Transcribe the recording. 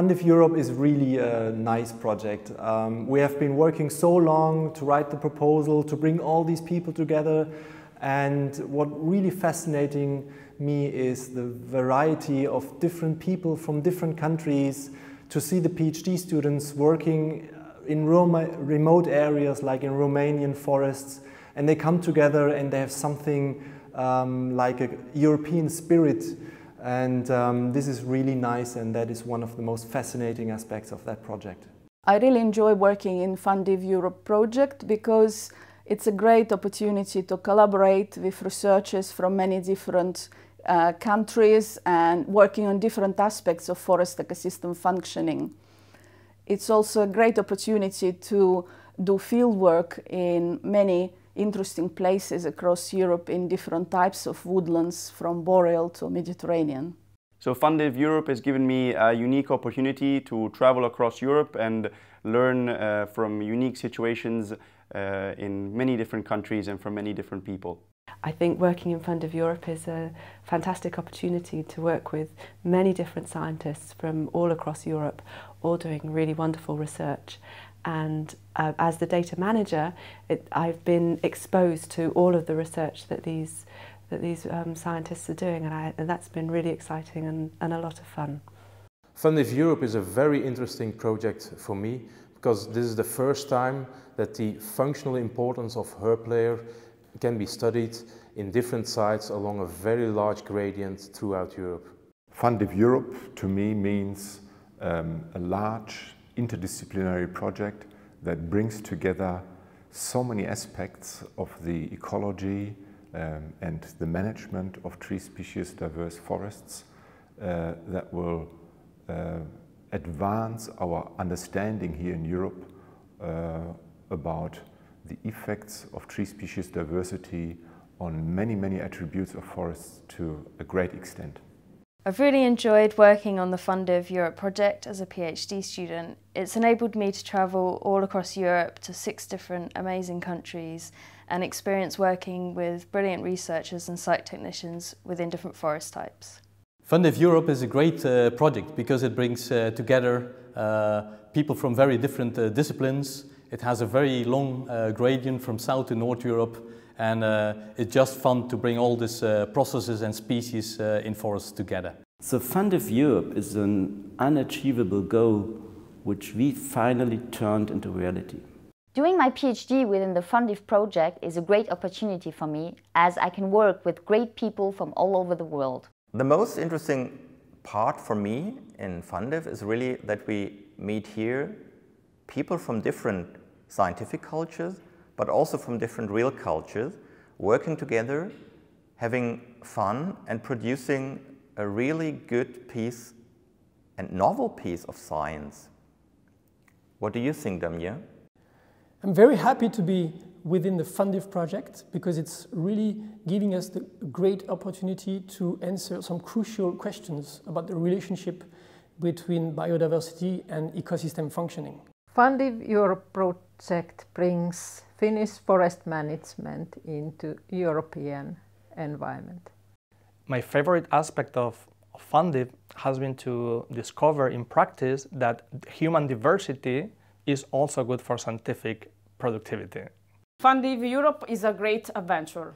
Fundif Europe is really a nice project. Um, we have been working so long to write the proposal, to bring all these people together. And what really fascinating me is the variety of different people from different countries to see the PhD students working in remote areas like in Romanian forests and they come together and they have something um, like a European spirit and um, this is really nice and that is one of the most fascinating aspects of that project. I really enjoy working in Fundiv Europe project because it's a great opportunity to collaborate with researchers from many different uh, countries and working on different aspects of forest ecosystem functioning. It's also a great opportunity to do field work in many interesting places across Europe in different types of woodlands from boreal to Mediterranean. So Fundiv Europe has given me a unique opportunity to travel across Europe and learn uh, from unique situations uh, in many different countries and from many different people. I think working in Fund of Europe is a fantastic opportunity to work with many different scientists from all across Europe, all doing really wonderful research. And uh, as the data manager, it, I've been exposed to all of the research that these that these um, scientists are doing, and, I, and that's been really exciting and, and a lot of fun. Fund of Europe is a very interesting project for me because this is the first time that the functional importance of HER player can be studied in different sites along a very large gradient throughout Europe. Fundiv Europe to me means um, a large interdisciplinary project that brings together so many aspects of the ecology um, and the management of tree species diverse forests uh, that will uh, advance our understanding here in Europe uh, about the effects of tree species diversity on many, many attributes of forests to a great extent. I've really enjoyed working on the Fund of Europe project as a PhD student. It's enabled me to travel all across Europe to six different amazing countries and experience working with brilliant researchers and site technicians within different forest types. Fund of Europe is a great uh, project because it brings uh, together uh, people from very different uh, disciplines it has a very long uh, gradient from South to North Europe, and uh, it's just fun to bring all these uh, processes and species uh, in forests together. The Fund of Europe is an unachievable goal which we finally turned into reality. Doing my PhD within the Fundif project is a great opportunity for me as I can work with great people from all over the world. The most interesting part for me in Fundif is really that we meet here people from different scientific cultures, but also from different real cultures, working together, having fun, and producing a really good piece and novel piece of science. What do you think, Damien? I'm very happy to be within the Fundiv project because it's really giving us the great opportunity to answer some crucial questions about the relationship between biodiversity and ecosystem functioning. Fundiv Europe project brings Finnish forest management into European environment. My favorite aspect of Fundiv has been to discover in practice that human diversity is also good for scientific productivity. Fundiv Europe is a great adventure.